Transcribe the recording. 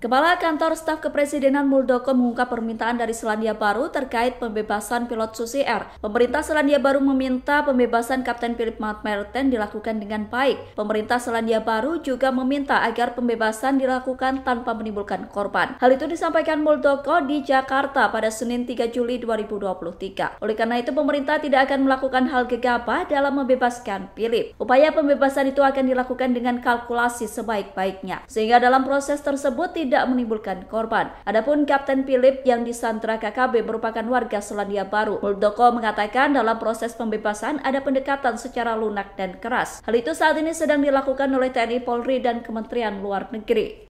Kepala Kantor Staf Kepresidenan Muldoko mengungkap permintaan dari Selandia Baru terkait pembebasan pilot Susi Air. Pemerintah Selandia Baru meminta pembebasan Kapten Philip Martin dilakukan dengan baik. Pemerintah Selandia Baru juga meminta agar pembebasan dilakukan tanpa menimbulkan korban. Hal itu disampaikan Muldoko di Jakarta pada Senin 3 Juli 2023. Oleh karena itu, pemerintah tidak akan melakukan hal gegabah dalam membebaskan Philip. Upaya pembebasan itu akan dilakukan dengan kalkulasi sebaik-baiknya. Sehingga dalam proses tersebut tidak tidak menimbulkan korban. Adapun Kapten Philip yang disandra KKB merupakan warga Selandia Baru. Muldoko mengatakan dalam proses pembebasan ada pendekatan secara lunak dan keras. Hal itu saat ini sedang dilakukan oleh TNI Polri dan Kementerian Luar Negeri.